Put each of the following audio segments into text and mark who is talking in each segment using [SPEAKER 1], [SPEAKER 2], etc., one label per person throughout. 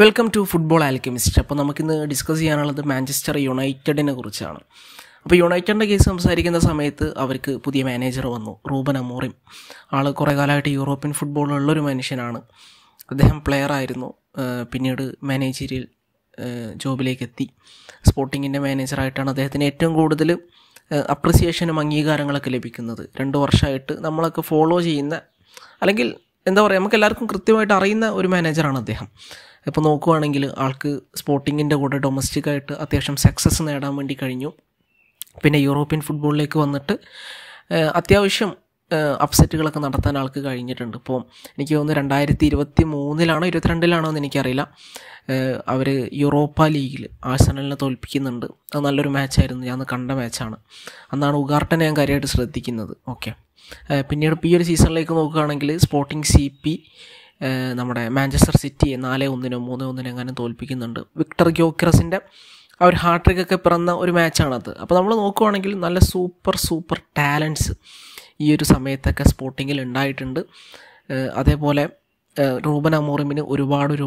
[SPEAKER 1] welcome to football Alchemist അപ്പോൾ നമുക്കിന്ന് discuss ചെയ്യാനുള്ളത് മാഞ്ചസ്റ്റർ യുണൈറ്റഡിനെ കുറിച്ചാണ് അപ്പോൾ യുണൈറ്റഡിൻ്റെ കേസ് സംസാരിക്കുന്ന സമയത്ത് അവർക്ക് പുതിയ മാനേജർ വന്നു റൂബൻ അമോറിം ആൾ കുറേ കാലമായിട്ട് യൂറോപ്യൻ ഫുട്ബോളിലുള്ളൊരു മനുഷ്യനാണ് അദ്ദേഹം പ്ലെയർ ആയിരുന്നു പിന്നീട് മാനേജരിൽ ജോബിലേക്ക് എത്തി സ്പോർട്ടിങ്ങിൻ്റെ മാനേജറായിട്ടാണ് അദ്ദേഹത്തിന് ഏറ്റവും കൂടുതൽ അപ്രിസിയേഷനും അംഗീകാരങ്ങളൊക്കെ ലഭിക്കുന്നത് രണ്ട് വർഷമായിട്ട് നമ്മളൊക്കെ ഫോളോ ചെയ്യുന്ന അല്ലെങ്കിൽ എന്താ പറയുക നമുക്ക് എല്ലാവർക്കും കൃത്യമായിട്ട് അറിയുന്ന ഒരു മാനേജറാണ് അദ്ദേഹം ഇപ്പോൾ നോക്കുവാണെങ്കിൽ ആൾക്ക് സ്പോർട്ടിങ്ങിൻ്റെ കൂടെ ഡൊമസ്റ്റിക്കായിട്ട് അത്യാവശ്യം സക്സസ് നേടാൻ വേണ്ടി കഴിഞ്ഞു പിന്നെ യൂറോപ്യൻ ഫുട്ബോളിലേക്ക് വന്നിട്ട് അത്യാവശ്യം അപ്സെറ്റുകളൊക്കെ നടത്താൻ ആൾക്ക് കഴിഞ്ഞിട്ടുണ്ട് ഇപ്പോൾ എനിക്ക് തോന്നുന്നു രണ്ടായിരത്തി ഇരുപത്തി മൂന്നിലാണോ ഇരുപത്തിരണ്ടിലാണോ എന്ന് എനിക്കറിയില്ല അവർ യൂറോപ്പ ലീഗിൽ ആഴ്സണലിനെ തോൽപ്പിക്കുന്നുണ്ട് അത് നല്ലൊരു മാച്ചായിരുന്നു ഞാൻ കണ്ട മാച്ചാണ് അന്നാണ് ഉഗാർട്ടനെ ഞാൻ കാര്യമായിട്ട് ശ്രദ്ധിക്കുന്നത് ഓക്കെ പിന്നീട് ഇപ്പോൾ ഈ ഒരു സീസണിലേക്ക് നോക്കുകയാണെങ്കിൽ സ്പോർട്ടിംഗ് സി പി നമ്മുടെ മാഞ്ചസ്റ്റർ സിറ്റിയെ നാല് ഒന്നിനും മൂന്ന് ഒന്നിനും എങ്ങനെ തോൽപ്പിക്കുന്നുണ്ട് വിക്ടർ ഗ്യോക്രസിൻ്റെ ആ ഒരു ഹാട്രിക്കൊക്കെ പിറന്ന ഒരു മാച്ചാണത് അപ്പോൾ നമ്മൾ നോക്കുവാണെങ്കിൽ നല്ല സൂപ്പർ സൂപ്പർ ടാലൻസ് ഈ ഒരു സമയത്തൊക്കെ സ്പോർട്ടിങ്ങിൽ ഉണ്ടായിട്ടുണ്ട് അതേപോലെ റൂബൻ അമോറിമിന് ഒരുപാട് ഒരു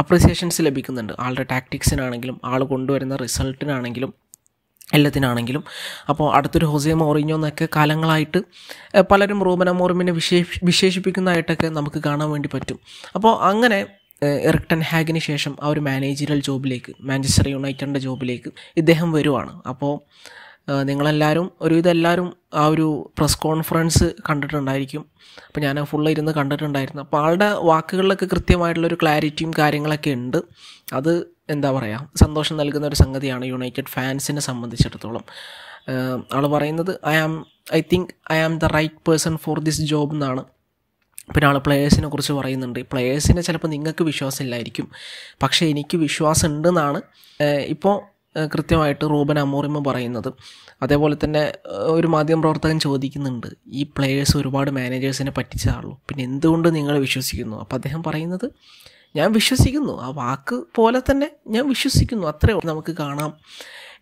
[SPEAKER 1] അപ്രിസിയേഷൻസ് ലഭിക്കുന്നുണ്ട് ആളുടെ ടാക്ടിക്സിനാണെങ്കിലും ആൾ കൊണ്ടുവരുന്ന റിസൾട്ടിനാണെങ്കിലും എല്ലാത്തിനാണെങ്കിലും അപ്പോൾ അടുത്തൊരു ഹോസിയ മോറിഞ്ഞോ എന്നൊക്കെ കാലങ്ങളായിട്ട് പലരും റൂബൻ മോറിമിനെ വിശേഷി വിശേഷിപ്പിക്കുന്നതായിട്ടൊക്കെ നമുക്ക് കാണാൻ വേണ്ടി പറ്റും അപ്പോൾ അങ്ങനെ എറിക്ടൻ ഹാഗിന് ശേഷം ആ ഒരു മാനേജറൽ ജോബിലേക്ക് മാഞ്ചസ്റ്റർ യുണൈറ്റഡിൻ്റെ ജോബിലേക്ക് ഇദ്ദേഹം വരുവാണ് അപ്പോൾ നിങ്ങളെല്ലാവരും ഒരുവിധെല്ലാവരും ആ ഒരു പ്രസ് കോൺഫറൻസ് കണ്ടിട്ടുണ്ടായിരിക്കും അപ്പോൾ ഞാൻ ഫുൾ ഇരുന്ന് കണ്ടിട്ടുണ്ടായിരുന്നു അപ്പോൾ ആളുടെ വാക്കുകളിലൊക്കെ കൃത്യമായിട്ടുള്ളൊരു ക്ലാരിറ്റിയും കാര്യങ്ങളൊക്കെ ഉണ്ട് അത് എന്താ പറയുക സന്തോഷം നൽകുന്ന ഒരു സംഗതിയാണ് യുണൈറ്റഡ് ഫാൻസിനെ സംബന്ധിച്ചിടത്തോളം ആൾ പറയുന്നത് I am I think I am the right person for this job എന്നാണ് പിന്നെ ആൾ പ്ലേയേഴ്സിനെ കുറിച്ച് പറയുന്നുണ്ട് പ്ലേയേഴ്സിനെ ചിലപ്പോൾ നിങ്ങൾക്ക് വിശ്വാസമില്ലായിരിക്കും പക്ഷേ എനിക്ക് വിശ്വാസം ഉണ്ടെന്നാണ് ഇപ്പോൾ കൃത്യമായിട്ട് റൂബൻ അമോറിമ പറയുന്നത് അതേപോലെ തന്നെ ഒരു മാധ്യമപ്രവർത്തകൻ ചോദിക്കുന്നുണ്ട് ഈ പ്ലേയേഴ്സ് ഒരുപാട് മാനേജേഴ്സിനെ പറ്റിച്ചതാണല്ലോ പിന്നെ എന്തുകൊണ്ട് നിങ്ങൾ വിശ്വസിക്കുന്നു അപ്പോൾ അദ്ദേഹം പറയുന്നത് ഞാൻ വിശ്വസിക്കുന്നു ആ വാക്ക് പോലെ തന്നെ ഞാൻ വിശ്വസിക്കുന്നു അത്രേ നമുക്ക് കാണാം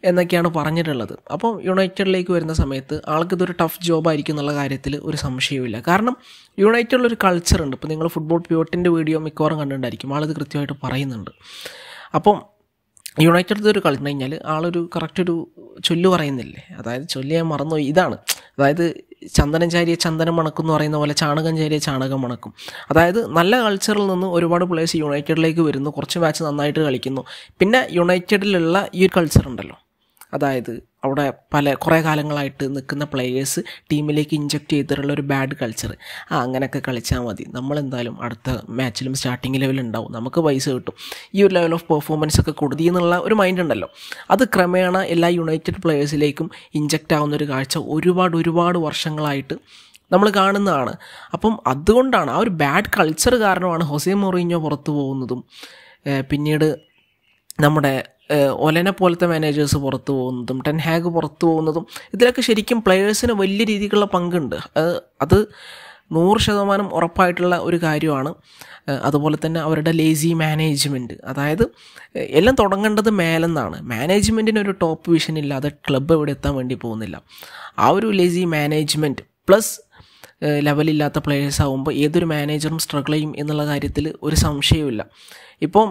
[SPEAKER 1] എന്നൊക്കെയാണ് പറഞ്ഞിട്ടുള്ളത് അപ്പം യുണൈറ്റഡിലേക്ക് വരുന്ന സമയത്ത് ആൾക്ക് ഇതൊരു ടഫ് ജോബായിരിക്കും എന്നുള്ള കാര്യത്തിൽ ഒരു സംശയവുമില്ല കാരണം യുണൈറ്റഡിലൊരു കൾച്ചർ ഉണ്ട് ഇപ്പോൾ നിങ്ങൾ ഫുട്ബോൾ പ്യൂട്ടിൻ്റെ വീഡിയോ മിക്കവാറും കണ്ടിട്ടുണ്ടായിരിക്കും ആളിത് കൃത്യമായിട്ട് പറയുന്നുണ്ട് അപ്പം യുണൈറ്റഡ് ഒരു കളിച്ചു കഴിഞ്ഞാൽ ആളൊരു കറക്റ്റ് ഒരു ചൊല്ല് പറയുന്നില്ലേ അതായത് ചൊല്ല് ഞാൻ ഇതാണ് അതായത് ചന്ദനം ചാരിയെ ചന്ദനം മണക്കും എന്ന് പറയുന്ന പോലെ ചാണകം ചാരിയെ ചാണകം മണക്കും അതായത് നല്ല കൾച്ചറിൽ നിന്ന് ഒരുപാട് പ്ലേയേഴ്സ് യുണൈറ്റഡിലേക്ക് വരുന്നു കുറച്ച് മാച്ച് നന്നായിട്ട് കളിക്കുന്നു പിന്നെ യുണൈറ്റഡിലുള്ള ഈ ഒരു കൾച്ചർ ഉണ്ടല്ലോ അതായത് അവിടെ പല കുറേ കാലങ്ങളായിട്ട് നിൽക്കുന്ന പ്ലെയേഴ്സ് ടീമിലേക്ക് ഇഞ്ചക്റ്റ് ചെയ്തിട്ടുള്ള ഒരു ബാഡ് കൾച്ചർ ആ അങ്ങനെയൊക്കെ കളിച്ചാൽ മതി നമ്മളെന്തായാലും അടുത്ത മാച്ചിലും സ്റ്റാർട്ടിംഗ് ലെവലിൽ ഉണ്ടാവും നമുക്ക് പൈസ കിട്ടും ഈ ഒരു ലെവൽ ഓഫ് പെർഫോമൻസ് ഒക്കെ കൊടുത്തി എന്നുള്ള ഒരു മൈൻഡ് ഉണ്ടല്ലോ അത് ക്രമേണ എല്ലാ യുണൈറ്റഡ് പ്ലെയേഴ്സിലേക്കും ഇഞ്ചക്റ്റ് ആവുന്ന ഒരു കാഴ്ച ഒരുപാട് ഒരുപാട് വർഷങ്ങളായിട്ട് നമ്മൾ കാണുന്നതാണ് അപ്പം അതുകൊണ്ടാണ് ആ ഒരു ബാഡ് കൾച്ചർ കാരണമാണ് ഹൊസേ മൊറീഞ്ഞോ പുറത്തു പോകുന്നതും പിന്നീട് നമ്മുടെ ഒലനെ പോലത്തെ മാനേജേഴ്സ് പുറത്തു പോകുന്നതും ടെൻ ഹാഗ് പുറത്തു പോകുന്നതും ഇതിലൊക്കെ ശരിക്കും പ്ലെയേഴ്സിന് വലിയ രീതിക്കുള്ള പങ്കുണ്ട് അത് നൂറ് ശതമാനം ഉറപ്പായിട്ടുള്ള ഒരു കാര്യമാണ് അതുപോലെ തന്നെ അവരുടെ ലേസി മാനേജ്മെൻറ്റ് അതായത് എല്ലാം തുടങ്ങേണ്ടത് മേലെന്നാണ് മാനേജ്മെൻറ്റിന് ഒരു ടോപ്പ് വിഷൻ ഇല്ലാതെ ക്ലബ്ബ് എവിടെ എത്താൻ വേണ്ടി പോകുന്നില്ല ആ ഒരു ലേസി മാനേജ്മെൻറ്റ് പ്ലസ് ലെവലില്ലാത്ത പ്ലെയേഴ്സ് ആകുമ്പോൾ ഏതൊരു മാനേജറും സ്ട്രഗിൾ ചെയ്യും എന്നുള്ള കാര്യത്തിൽ ഒരു സംശയവുമില്ല ഇപ്പം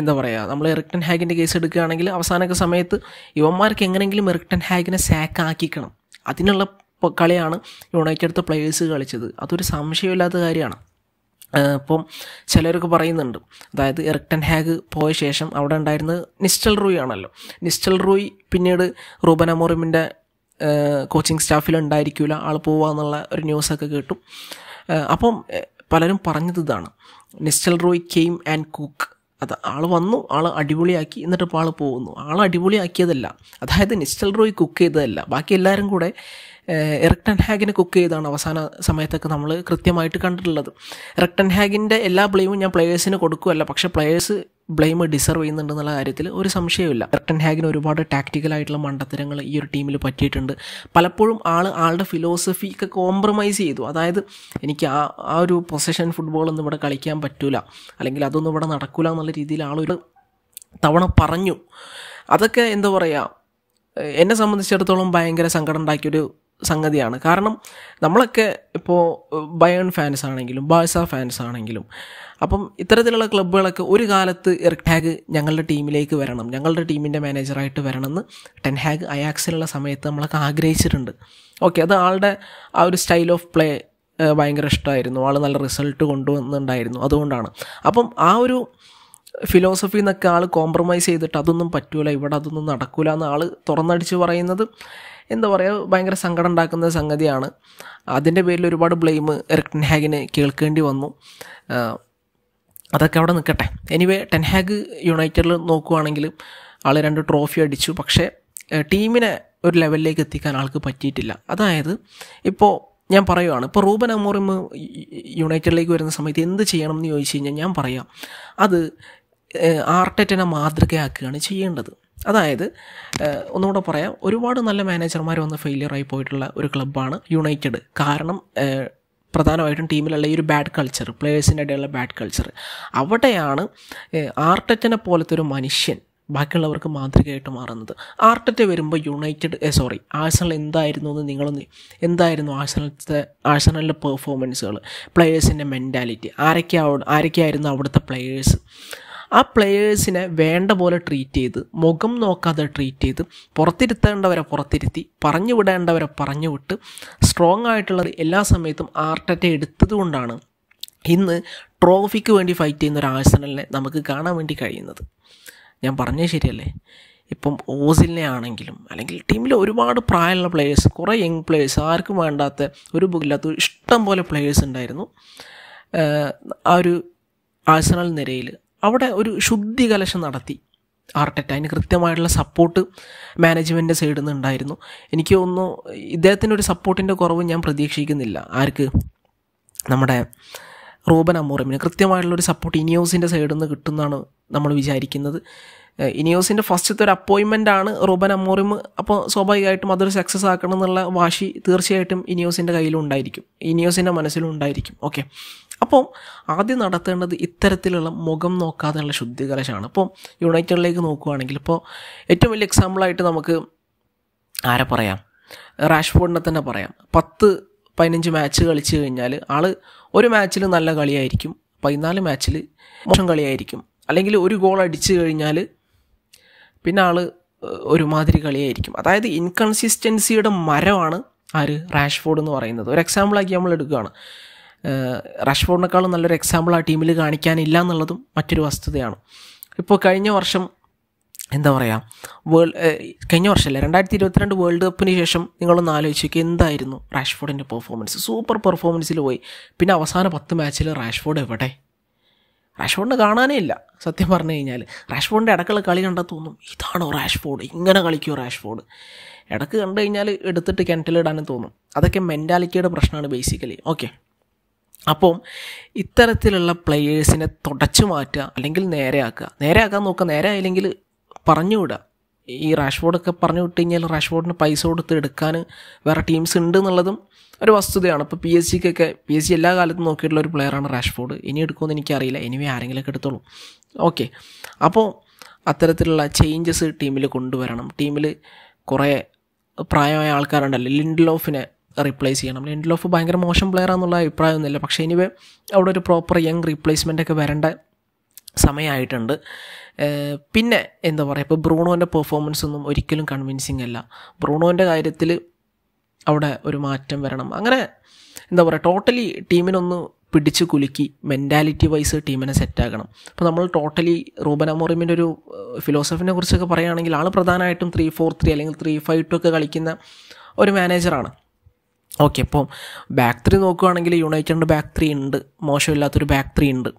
[SPEAKER 1] എന്താ പറയുക നമ്മൾ എറിക്ടൻ ഹാഗിൻ്റെ കേസ് എടുക്കുകയാണെങ്കിൽ അവസാനൊക്കെ സമയത്ത് യുവന്മാർക്ക് എങ്ങനെയെങ്കിലും എറിക്ടൻ ഹാഗിനെ സാക്ക് ആക്കിക്കണം അതിനുള്ള കളിയാണ് യുണൈറ്റഡ് പ്ലേയേഴ്സ് കളിച്ചത് അതൊരു സംശയമില്ലാത്ത കാര്യമാണ് ഇപ്പം ചിലരൊക്കെ പറയുന്നുണ്ട് അതായത് എറിക്ടൻ ഹാഗ് പോയ ശേഷം അവിടെ ഉണ്ടായിരുന്നത് നിസ്റ്റൽ റൂയ് ആണല്ലോ നിസ്റ്റൽ റൂയ് പിന്നീട് റൂബൻ അമോറിമിൻ്റെ കോച്ചിങ് സ്റ്റാഫിൽ ഉണ്ടായിരിക്കില്ല ആൾ പോവാന്നുള്ള ഒരു ന്യൂസൊക്കെ കേട്ടു അപ്പം പലരും പറഞ്ഞത് ഇതാണ് Nistelrooy came and cook അത് ആൾ വന്നു ആൾ അടിപൊളിയാക്കി എന്നിട്ട് ഇപ്പോൾ ആൾ പോകുന്നു ആൾ അടിപൊളിയാക്കിയതല്ല അതായത് നിസ്റ്റൽ റോയ് കുക്ക് ചെയ്തതല്ല ബാക്കി എല്ലാവരും കൂടെ എറക്ടൻ ഹാഗിനെ കുക്ക് ചെയ്താണ് അവസാന സമയത്തൊക്കെ നമ്മൾ കൃത്യമായിട്ട് കണ്ടിട്ടുള്ളത് എറക്ടൻ ഹാഗിൻ്റെ എല്ലാ ബ്ലെയിമും ഞാൻ പ്ലേയേഴ്സിന് കൊടുക്കുമല്ല പക്ഷേ പ്ലേയേഴ്സ് ബ്ലെയിം ഡിസർവ് ചെയ്യുന്നുണ്ടെന്നുള്ള കാര്യത്തിൽ ഒരു സംശയമില്ല കർട്ടൻ ഹാഗിന് ഒരുപാട് ടാക്റ്റിക്കലായിട്ടുള്ള മണ്ടത്തരങ്ങൾ ഈ ഒരു ടീമിൽ പറ്റിയിട്ടുണ്ട് പലപ്പോഴും ആൾ ആളുടെ ഫിലോസഫി ഒക്കെ കോംപ്രമൈസ് ചെയ്തു അതായത് എനിക്ക് ആ ആ ഒരു പൊസിഷൻ ഫുട്ബോളൊന്നും ഇവിടെ കളിക്കാൻ പറ്റൂല അല്ലെങ്കിൽ അതൊന്നും ഇവിടെ നടക്കൂല എന്നുള്ള രീതിയിൽ ആളൊരു തവണ പറഞ്ഞു അതൊക്കെ എന്താ പറയുക എന്നെ സംബന്ധിച്ചിടത്തോളം ഭയങ്കര സങ്കടം ഉണ്ടാക്കിയൊരു സംഗതിയാണ് കാരണം നമ്മളൊക്കെ ഇപ്പോൾ ബയൺ ഫാൻസ് ആണെങ്കിലും ബാഴ്സ ഫാൻസ് ആണെങ്കിലും അപ്പം ഇത്തരത്തിലുള്ള ക്ലബ്ബുകളൊക്കെ ഒരു കാലത്ത് എർട്ടാഗ് ഞങ്ങളുടെ ടീമിലേക്ക് വരണം ഞങ്ങളുടെ ടീമിൻ്റെ മാനേജറായിട്ട് വരണമെന്ന് ടെൻഹാഗ് അയാക്സിലുള്ള സമയത്ത് നമ്മളൊക്കെ ആഗ്രഹിച്ചിട്ടുണ്ട് ഓക്കെ അത് ആളുടെ ആ ഒരു സ്റ്റൈൽ ഓഫ് പ്ലേ ഭയങ്കര ഇഷ്ടമായിരുന്നു ആൾ നല്ല റിസൾട്ട് കൊണ്ടുവന്നിട്ടുണ്ടായിരുന്നു അതുകൊണ്ടാണ് അപ്പം ആ ഒരു ഫിലോസഫി എന്നൊക്കെ ആൾ കോംപ്രമൈസ് ചെയ്തിട്ട് അതൊന്നും പറ്റൂല ഇവിടെ അതൊന്നും നടക്കൂല എന്ന് ആൾ തുറന്നടിച്ച് പറയുന്നത് എന്താ പറയുക ഭയങ്കര സങ്കടം ഉണ്ടാക്കുന്ന സംഗതിയാണ് അതിൻ്റെ പേരിൽ ഒരുപാട് ബ്ലെയിം എറിക് ടെൻഹാഗിന് കേൾക്കേണ്ടി വന്നു അതൊക്കെ അവിടെ നിൽക്കട്ടെ എനിവേ ടെൻഹാഗ് യുണൈറ്റഡിൽ നോക്കുവാണെങ്കിൽ ആൾ രണ്ട് ട്രോഫി അടിച്ചു പക്ഷേ ടീമിനെ ഒരു ലെവലിലേക്ക് എത്തിക്കാൻ ആൾക്ക് പറ്റിയിട്ടില്ല അതായത് ഇപ്പോൾ ഞാൻ പറയുവാണ് ഇപ്പോൾ റൂബൻ അമോറിമ് യുണൈറ്റഡിലേക്ക് വരുന്ന സമയത്ത് എന്ത് ചെയ്യണം എന്ന് ചോദിച്ചു കഴിഞ്ഞാൽ ഞാൻ പറയാം അത് ആർട്ടറ്റിനെ മാതൃകയാക്കുകയാണ് ചെയ്യേണ്ടത് അതായത് ഒന്നുകൂടെ പറയാം ഒരുപാട് നല്ല മാനേജർമാർ വന്ന് ഫെയിലിയറായി പോയിട്ടുള്ള ഒരു ക്ലബ്ബാണ് യുണൈറ്റഡ് കാരണം പ്രധാനമായിട്ടും ടീമിലുള്ള ഈ ഒരു ബാഡ് കൾച്ചർ പ്ലേയേഴ്സിൻ്റെ ഇടയിലുള്ള ബാഡ് കൾച്ചർ അവിടെയാണ് ആർട്ടറ്റിനെ പോലത്തെ ഒരു മനുഷ്യൻ ബാക്കിയുള്ളവർക്ക് മാതൃകയായിട്ട് മാറുന്നത് ആർട്ടറ്റ വരുമ്പോൾ യുണൈറ്റഡ് സോറി ആഴ്സണൽ എന്തായിരുന്നു എന്ന് നിങ്ങളൊന്ന് എന്തായിരുന്നു ആഴ്സണലത്തെ ആഴ്സണലിൻ്റെ പെർഫോമൻസുകൾ പ്ലേയേഴ്സിൻ്റെ മെൻറ്റാലിറ്റി ആരൊക്കെ ആരൊക്കെയായിരുന്നു അവിടുത്തെ പ്ലേയേഴ്സ് ആ പ്ലെയേഴ്സിനെ വേണ്ട പോലെ ട്രീറ്റ് ചെയ്ത് മുഖം നോക്കാതെ ട്രീറ്റ് ചെയ്ത് പുറത്തിരുത്തേണ്ടവരെ പുറത്തിരുത്തി പറഞ്ഞു വിടേണ്ടവരെ പറഞ്ഞു വിട്ട് സ്ട്രോങ് ആയിട്ടുള്ളത് എല്ലാ സമയത്തും ആർട്ടറ്റ എടുത്തതുകൊണ്ടാണ് ഇന്ന് ട്രോഫിക്ക് വേണ്ടി ഫൈറ്റ് ചെയ്യുന്ന ഒരു ആഴ്സണലിനെ നമുക്ക് കാണാൻ വേണ്ടി കഴിയുന്നത് ഞാൻ പറഞ്ഞത് ശരിയല്ലേ ഇപ്പം ഓസിലിനെ ആണെങ്കിലും അല്ലെങ്കിൽ ടീമിൽ ഒരുപാട് പ്രായമുള്ള പ്ലേയേഴ്സ് കുറേ യങ് പ്ലേയേഴ്സ് ആർക്കും വേണ്ടാത്ത ഒരു ബുക്കില്ലാത്ത ഇഷ്ടം പോലെ പ്ലേയേഴ്സ് ഉണ്ടായിരുന്നു ആ ഒരു ആഴ്സണൽ നിരയിൽ അവിടെ ഒരു ശുദ്ധി കലശം നടത്തി ആർട്ടറ്റ അതിന് കൃത്യമായിട്ടുള്ള സപ്പോർട്ട് മാനേജ്മെൻറ്റിൻ്റെ സൈഡിൽ നിന്ന് ഉണ്ടായിരുന്നു എനിക്ക് തോന്നുന്നു ഇദ്ദേഹത്തിൻ്റെ ഒരു സപ്പോർട്ടിൻ്റെ കുറവ് ഞാൻ പ്രതീക്ഷിക്കുന്നില്ല ആർക്ക് നമ്മുടെ റൂബൻ അമോറിമിന് കൃത്യമായിട്ടുള്ള ഒരു സപ്പോർട്ട് ഇനിയോസിൻ്റെ സൈഡിൽ നിന്ന് കിട്ടുമെന്നാണ് നമ്മൾ വിചാരിക്കുന്നത് ഇനിയോസിൻ്റെ ഫസ്റ്റത്തെ ഒരു അപ്പോയിൻമെൻ്റ് ആണ് റൂബൻ അമോറിം അപ്പോൾ സ്വാഭാവികമായിട്ടും അതൊരു സക്സസ് ആക്കണം എന്നുള്ള വാശി തീർച്ചയായിട്ടും ഇനിയോസിൻ്റെ കയ്യിലും ഉണ്ടായിരിക്കും ഇനിയോസിൻ്റെ മനസ്സിലും ഉണ്ടായിരിക്കും ഓക്കെ അപ്പോൾ ആദ്യം നടത്തേണ്ടത് ഇത്തരത്തിലുള്ള മുഖം നോക്കാതെയുള്ള ശുദ്ധീകരണമാണ് ഇപ്പോൾ യുണൈറ്റഡിലേക്ക് നോക്കുകയാണെങ്കിൽ ഇപ്പോൾ ഏറ്റവും വലിയ എക്സാമ്പിളായിട്ട് നമുക്ക് ആരെ പറയാം റാഷ്ഫോർഡിനെ തന്നെ പറയാം പത്ത് പതിനഞ്ച് മാച്ച് കളിച്ച് കഴിഞ്ഞാൽ ആൾ ഒരു മാച്ചിൽ നല്ല കളിയായിരിക്കും പതിനാല് മാച്ചിൽ മോശം കളിയായിരിക്കും അല്ലെങ്കിൽ ഒരു ഗോൾ അടിച്ചു കഴിഞ്ഞാൽ പിന്നെ ആൾ ഒരുമാതിരി കളിയായിരിക്കും അതായത് ഇൻകൺസിസ്റ്റൻസിയുടെ മരമാണ് ആര് റാഷ്ഫോർഡ് എന്ന് പറയുന്നത് ഒരു എക്സാമ്പിളാക്കി നമ്മൾ എടുക്കുകയാണ് റാഷ്ഫോർഡിനേക്കാളും നല്ലൊരു എക്സാമ്പിൾ ആ ടീമിൽ കാണിക്കാനില്ല എന്നുള്ളതും മറ്റൊരു വസ്തുതയാണ് ഇപ്പോൾ കഴിഞ്ഞ വർഷം എന്താ പറയുക വേൾഡ് കഴിഞ്ഞ വർഷമല്ലേ രണ്ടായിരത്തി ഇരുപത്തിരണ്ട് വേൾഡ് കപ്പിന് ശേഷം നിങ്ങളൊന്ന് ആലോചിച്ചേക്ക് എന്തായിരുന്നു റാഷ്ഫോർഡിൻ്റെ പെർഫോമൻസ് സൂപ്പർ പെർഫോമൻസിൽ പോയി പിന്നെ അവസാന പത്ത് മാച്ചിൽ റാഷ്ഫോർഡ് എവിടെ റാഷ്ഫോർഡിനെ കാണാനേ ഇല്ല സത്യം പറഞ്ഞു കഴിഞ്ഞാൽ റാഷ്ഫോർഡിൻ്റെ ഇടക്കുള്ള കളി കണ്ടാൽ തോന്നും ഇതാണോ റാഷ്ഫോർഡ് ഇങ്ങനെ കളിക്കുമോ റാഷ്ഫോർഡ് ഇടക്ക് കണ്ടു കഴിഞ്ഞാൽ എടുത്തിട്ട് കിണറ്റിലിടാനും തോന്നും അതൊക്കെ മെൻറ്റാലിറ്റിയുടെ പ്രശ്നമാണ് ബേസിക്കലി ഓക്കെ അപ്പം ഇത്തരത്തിലുള്ള പ്ലെയേഴ്സിനെ തുടച്ചു മാറ്റുക അല്ലെങ്കിൽ നേരെയാക്കുക നേരെയാക്കാൻ നോക്കുക നേരെ ആയില്ലെങ്കിൽ പറഞ്ഞുവിടുക ഈ റാഷ്ഫോർഡൊക്കെ പറഞ്ഞു വിട്ട് കഴിഞ്ഞാൽ റാഷ്ഫോർഡിന് പൈസ കൊടുത്ത് എടുക്കാൻ വേറെ ടീംസ് ഉണ്ട് എന്നുള്ളതും ഒരു വസ്തുതയാണ് ഇപ്പോൾ പി എസ് സിക്കൊക്കെ പി എസ് സി എല്ലാ കാലത്തും നോക്കിയിട്ടുള്ള ഒരു പ്ലെയറാണ് റാഷ്ഫോർഡ് ഇനി എടുക്കുമെന്ന് എനിക്കറിയില്ല എനിവേ ആരെങ്കിലുമൊക്കെ എടുത്തോളൂ ഓക്കെ അപ്പോൾ അത്തരത്തിലുള്ള ചേഞ്ചസ് ടീമിൽ കൊണ്ടുവരണം ടീമിൽ കുറേ പ്രായമായ ആൾക്കാരുണ്ടല്ലോ ലിൻഡ്ലോഫിനെ റീപ്ലേസ് ചെയ്യണം ലിൻഡ്ലോഫ് ഭയങ്കര മോശം പ്ലെയർ ആണെന്നുള്ള അഭിപ്രായമൊന്നുമില്ല പക്ഷേ എനിവേ അവിടെ ഒരു പ്രോപ്പർ യങ് റീപ്ലേസ്മെൻ്റ് ഒക്കെ വരേണ്ട സമയമായിട്ടുണ്ട് പിന്നെ എന്താ പറയുക ഇപ്പോൾ ബ്രൂണോൻ്റെ പെർഫോമൻസ് ഒന്നും ഒരിക്കലും കൺവിൻസിങ് അല്ല ബ്രൂണോൻ്റെ കാര്യത്തിൽ അവിടെ ഒരു മാറ്റം വരണം അങ്ങനെ എന്താ പറയുക ടോട്ടലി ടീമിനൊന്ന് പിടിച്ച് കുലുക്കി മെൻറ്റാലിറ്റി വൈസ് ടീമിനെ സെറ്റാക്കണം അപ്പോൾ നമ്മൾ ടോട്ടലി റൂബൻ അമോറിമിൻ്റെ ഒരു ഫിലോസഫിനെ കുറിച്ചൊക്കെ പറയുകയാണെങ്കിൽ ആൾ പ്രധാനമായിട്ടും ത്രീ ഫോർ ത്രീ അല്ലെങ്കിൽ ത്രീ ഫൈവ് ടു ഒക്കെ കളിക്കുന്ന ഒരു മാനേജറാണ് ഓക്കെ അപ്പോൾ ബാക്ക് ത്രീ നോക്കുകയാണെങ്കിൽ യുണൈറ്റഡിൻ്റെ ബാക്ക് ത്രീ ഉണ്ട് മോശമില്ലാത്തൊരു ബാക്ക് ത്രീ ഉണ്ട്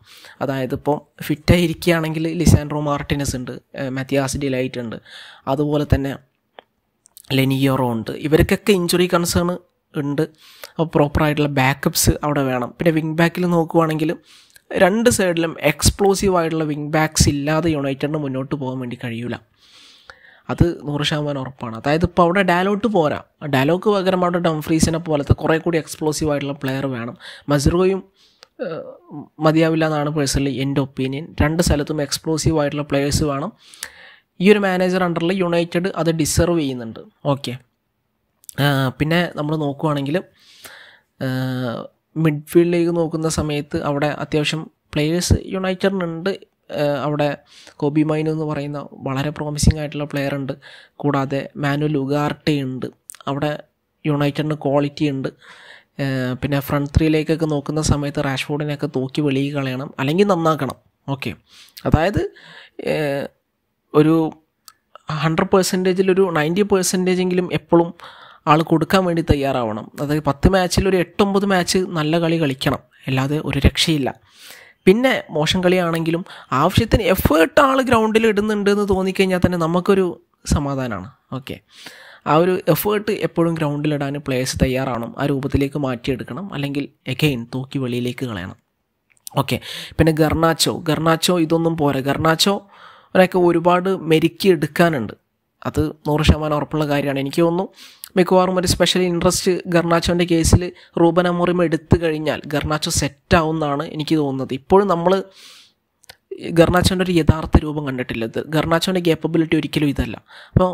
[SPEAKER 1] അതായത് ഇപ്പോൾ ഫിറ്റായിരിക്കുകയാണെങ്കിൽ ലിസാൻഡ്രോ മാർട്ടിനസ് ഉണ്ട് മെത്തിയാസ് ഡിലൈറ്റ് ഉണ്ട് അതുപോലെ തന്നെ ലെനിയോറോ ഉണ്ട് ഇവർക്കൊക്കെ ഇഞ്ചുറി കൺസേൺ ഉണ്ട് അപ്പോൾ പ്രോപ്പറായിട്ടുള്ള ബാക്കപ്സ് അവിടെ വേണം പിന്നെ വിങ് ബാക്കിൽ നോക്കുവാണെങ്കിൽ രണ്ട് സൈഡിലും എക്സ്പ്ലോസീവ് ആയിട്ടുള്ള വിങ് ബാക്സ് ഇല്ലാതെ യുണൈറ്റഡിന് മുന്നോട്ട് പോകാൻ വേണ്ടി കഴിയില്ല അത് നൂറ് ശതമാനം ഉറപ്പാണ് അതായത് ഇപ്പോൾ അവിടെ ഡയലോട്ട് പോരാ ഡയലോഗ് പകരം അവിടെ ഡംഫ്രീസിനെ പോലത്തെ കുറേ കൂടി എക്സ്പ്ലോസീവ് ആയിട്ടുള്ള പ്ലെയർ വേണം മസിറോയും മതിയാവില്ല എന്നാണ് പേഴ്സണലി എൻ്റെ ഒപ്പീനിയൻ രണ്ട് സ്ഥലത്തും എക്സ്പ്ലോസീവ് ആയിട്ടുള്ള പ്ലെയേഴ്സ് വേണം ഈ ഒരു മാനേജർ അണ്ടറിൽ യുണൈറ്റഡ് അത് ഡിസർവ് ചെയ്യുന്നുണ്ട് ഓക്കെ പിന്നെ നമ്മൾ നോക്കുവാണെങ്കിൽ മിഡ്ഫീൽഡിലേക്ക് നോക്കുന്ന സമയത്ത് അവിടെ അത്യാവശ്യം പ്ലെയേഴ്സ് യുണൈറ്റഡിനുണ്ട് അവിടെ കോബി മൈനു എന്ന് പറയുന്ന വളരെ പ്രോമിസിംഗ് ആയിട്ടുള്ള പ്ലെയർ ഉണ്ട് കൂടാതെ മാനുവൽ ഉഗാർട്ടേ ഉണ്ട് അവിടെ യുണൈറ്റഡിന് ക്വാളിറ്റി ഉണ്ട് പിന്നെ ഫ്രണ്ട് ത്രീയിലേക്കൊക്കെ നോക്കുന്ന സമയത്ത് റാഷ്ഫോർഡിനെയൊക്കെ തൂക്കി വെളിയിൽ കളയണം അല്ലെങ്കിൽ നന്നാക്കണം ഓക്കെ അതായത് ഒരു ഹൺഡ്രഡ് പേഴ്സൻറ്റേജിൽ ഒരു നയൻറ്റി പേഴ്സൻറ്റേജെങ്കിലും എപ്പോഴും ആൾ കൊടുക്കാൻ വേണ്ടി തയ്യാറാവണം അതായത് പത്ത് മാച്ചിൽ ഒരു എട്ടൊമ്പത് മാച്ച് നല്ല കളി കളിക്കണം അല്ലാതെ ഒരു രക്ഷയില്ല പിന്നെ മോശം കളിയാണെങ്കിലും ആവശ്യത്തിന് എഫേർട്ട് ആൾ ഗ്രൗണ്ടിൽ ഇടുന്നുണ്ട് എന്ന് തോന്നിക്കഴിഞ്ഞാൽ തന്നെ നമുക്കൊരു സമാധാനമാണ് ഓക്കെ ആ ഒരു എഫേർട്ട് എപ്പോഴും ഗ്രൗണ്ടിലിടാൻ പ്ലേയേഴ്സ് തയ്യാറാണോ ആ രൂപത്തിലേക്ക് മാറ്റിയെടുക്കണം അല്ലെങ്കിൽ എഗെയിൻ തൂക്കി വെളിയിലേക്ക് കളയണം ഓക്കെ പിന്നെ ഗർണാച്ചോ ഗർണാച്ചോ ഇതൊന്നും പോരാ ഗർണാച്ചോ ഒരൊക്കെ ഒരുപാട് മെരുക്കി എടുക്കാനുണ്ട് അത് നൂറ് ശതമാനം ഉറപ്പുള്ള കാര്യമാണ് എനിക്ക് തോന്നുന്നു മിക്കവാറും ഒരു സ്പെഷ്യൽ ഇൻട്രസ്റ്റ് ഗർണാച്ചോൻ്റെ കേസിൽ റൂബൻ അമോറിമ എടുത്തു കഴിഞ്ഞാൽ ഗർണാച്ചോ സെറ്റാവുമെന്നാണ് എനിക്ക് തോന്നുന്നത് ഇപ്പോഴും നമ്മൾ ഗർണാച്ചോൻ്റെ ഒരു യഥാർത്ഥ രൂപം കണ്ടിട്ടില്ല ഇത് ഗർണാച്ചോൻ്റെ കേപ്പബിലിറ്റി ഒരിക്കലും ഇതല്ല അപ്പോൾ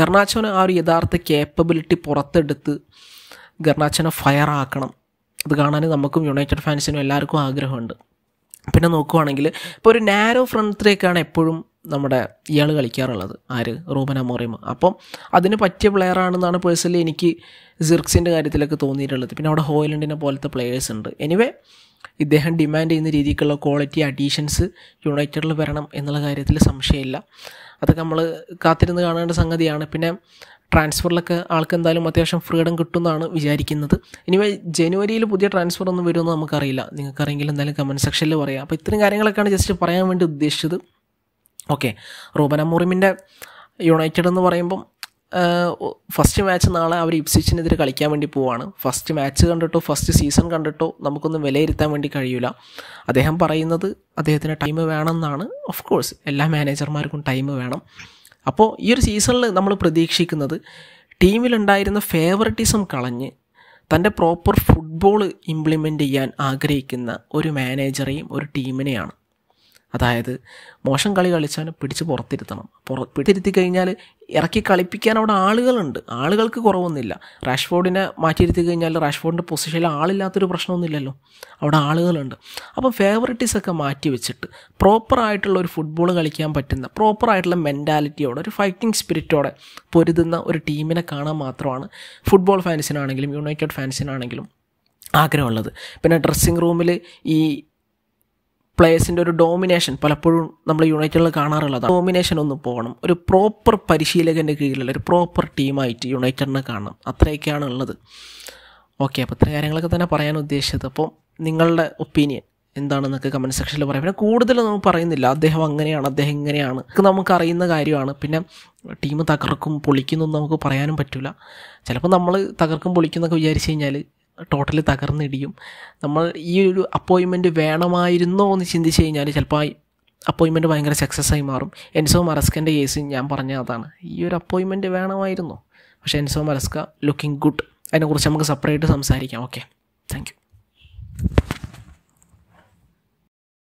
[SPEAKER 1] ഗർണാച്ചോന് ആ ഒരു യഥാർത്ഥ കേപ്പബിലിറ്റി പുറത്തെടുത്ത് ഗർണാച്ചോനെ ഫയർ ആക്കണം അത് കാണാൻ നമുക്കും യുണൈറ്റഡ് ഫാൻസിനും എല്ലാവർക്കും ആഗ്രഹമുണ്ട് പിന്നെ നോക്കുവാണെങ്കിൽ ഇപ്പോൾ ഒരു നാരോ ഫ്രണ്ടിലേക്കാണ് എപ്പോഴും നമ്മുടെ ഇയാൾ കളിക്കാറുള്ളത് ആര് റൂമൻ അമോറിയം അപ്പം അതിന് പറ്റിയ പ്ലെയറാണെന്നാണ് പേഴ്സണലി എനിക്ക് സിർക്സിൻ്റെ കാര്യത്തിലൊക്കെ തോന്നിയിട്ടുള്ളത് പിന്നെ അവിടെ ഹോയിലൻഡിനെ പോലത്തെ പ്ലെയേഴ്സ് ഉണ്ട് എനിവേ ഇദ്ദേഹം ഡിമാൻഡ് ചെയ്യുന്ന രീതിക്കുള്ള ക്വാളിറ്റി അഡീഷൻസ് യുണൈറ്റഡിൽ വരണം എന്നുള്ള കാര്യത്തിൽ സംശയമില്ല അതൊക്കെ നമ്മൾ കാത്തിരുന്ന് കാണേണ്ട സംഗതിയാണ് പിന്നെ ട്രാൻസ്ഫറിലൊക്കെ ആൾക്ക് എന്തായാലും അത്യാവശ്യം ഫ്രീഡം കിട്ടുമെന്നാണ് വിചാരിക്കുന്നത് ഇനിവേ ജനുവരിയിൽ പുതിയ ട്രാൻസ്ഫർ ഒന്നും വരുമെന്ന് നമുക്കറിയില്ല നിങ്ങൾക്കറിയെങ്കിൽ എന്തായാലും കമൻറ്റ് സെക്ഷനിൽ പറയാം അപ്പോൾ ഇത്രയും കാര്യങ്ങളൊക്കെയാണ് ജസ്റ്റ് പറയാൻ വേണ്ടി ഉദ്ദേശിച്ചത് ഓക്കെ റൂബൻ മുറിമിൻ്റെ യുണൈറ്റഡ് എന്ന് പറയുമ്പം ഫസ്റ്റ് മാച്ച് നാളെ അവർ ഇപ്സിച്ചിനെതിരെ കളിക്കാൻ വേണ്ടി പോവാണ് ഫസ്റ്റ് മാച്ച് കണ്ടിട്ടോ ഫസ്റ്റ് സീസൺ കണ്ടിട്ടോ നമുക്കൊന്നും വിലയിരുത്താൻ വേണ്ടി കഴിയില്ല അദ്ദേഹം പറയുന്നത് അദ്ദേഹത്തിന് ടൈം വേണമെന്നാണ് ഓഫ് കോഴ്സ് എല്ലാ മാനേജർമാർക്കും ടൈം വേണം അപ്പോൾ ഈ ഒരു സീസണിൽ നമ്മൾ പ്രതീക്ഷിക്കുന്നത് ടീമിലുണ്ടായിരുന്ന ഫേവറിറ്റിസം കളഞ്ഞ് തൻ്റെ പ്രോപ്പർ ഫുട്ബോൾ ഇംപ്ലിമെൻ്റ് ചെയ്യാൻ ആഗ്രഹിക്കുന്ന ഒരു മാനേജറെയും ഒരു ടീമിനെയാണ് അതായത് മോശം കളി കളിച്ചവനെ പിടിച്ച് പുറത്തിരുത്തണം പുറ പിടിച്ചിരുത്തി കഴിഞ്ഞാൽ ഇറക്കി കളിപ്പിക്കാൻ അവിടെ ആളുകളുണ്ട് ആളുകൾക്ക് കുറവൊന്നുമില്ല റാഷ്ഫോർഡിനെ മാറ്റിയിരുത്തി കഴിഞ്ഞാൽ റാഷ്ഫോർഡിൻ്റെ പൊസിഷനിൽ ആളില്ലാത്തൊരു പ്രശ്നമൊന്നുമില്ലല്ലോ അവിടെ ആളുകളുണ്ട് അപ്പം ഫേവറിറ്റീസൊക്കെ മാറ്റി വെച്ചിട്ട് പ്രോപ്പറായിട്ടുള്ള ഒരു ഫുട്ബോൾ കളിക്കാൻ പറ്റുന്ന പ്രോപ്പറായിട്ടുള്ള മെൻറ്റാലിറ്റിയോടെ ഒരു ഫൈറ്റിംഗ് സ്പിരിറ്റോടെ പൊരുതുന്ന ഒരു ടീമിനെ കാണാൻ മാത്രമാണ് ഫുട്ബോൾ ഫാൻസിനാണെങ്കിലും യുണൈറ്റഡ് ഫാൻസിനാണെങ്കിലും ആഗ്രഹമുള്ളത് പിന്നെ ഡ്രസ്സിങ് റൂമിൽ ഈ പ്ലേയേഴ്സിൻ്റെ ഒരു ഡോമിനേഷൻ പലപ്പോഴും നമ്മൾ യുണൈറ്റഡിൽ കാണാറുള്ളതാണ് ഡോമിനേഷൻ ഒന്ന് പോകണം ഒരു പ്രോപ്പർ പരിശീലകൻ്റെ കീഴിലുള്ള ഒരു പ്രോപ്പർ ടീമായിട്ട് യുണൈറ്റഡിനെ കാണണം അത്രയൊക്കെയാണ് ഉള്ളത് ഓക്കെ അപ്പോൾ ഇത്ര കാര്യങ്ങളൊക്കെ തന്നെ പറയാൻ ഉദ്ദേശിച്ചത് അപ്പോൾ നിങ്ങളുടെ ഒപ്പീനിയൻ എന്താണെന്നൊക്കെ കമൻറ്റ് സെക്ഷനിൽ പറയാം പിന്നെ നമുക്ക് പറയുന്നില്ല അദ്ദേഹം അങ്ങനെയാണ് അദ്ദേഹം ഇങ്ങനെയാണ് നമുക്ക് അറിയുന്ന കാര്യമാണ് പിന്നെ ടീം തകർക്കും പൊളിക്കുന്നൊന്നും നമുക്ക് പറയാനും പറ്റില്ല ചിലപ്പോൾ നമ്മൾ തകർക്കും പൊളിക്കുന്നൊക്കെ വിചാരിച്ചു കഴിഞ്ഞാൽ ടോട്ടലി തകർന്നിടിയും നമ്മൾ ഈ ഒരു അപ്പോയിൻമെൻറ്റ് വേണമായിരുന്നോ എന്ന് ചിന്തിച്ച് കഴിഞ്ഞാൽ ചിലപ്പോൾ അപ്പോയിൻമെൻറ്റ് ഭയങ്കര സക്സസ് ആയി മാറും എൻസോ മറസ്കൻ്റെ കേസ് ഞാൻ പറഞ്ഞ അതാണ് ഈ ഒരു അപ്പോയിൻമെൻറ്റ് വേണമായിരുന്നോ പക്ഷേ എൻസോ മറസ്ക ലുക്കിംഗ് ഗുഡ് അതിനെക്കുറിച്ച് നമുക്ക് സെപ്പറേറ്റ് സംസാരിക്കാം ഓക്കെ താങ്ക് യു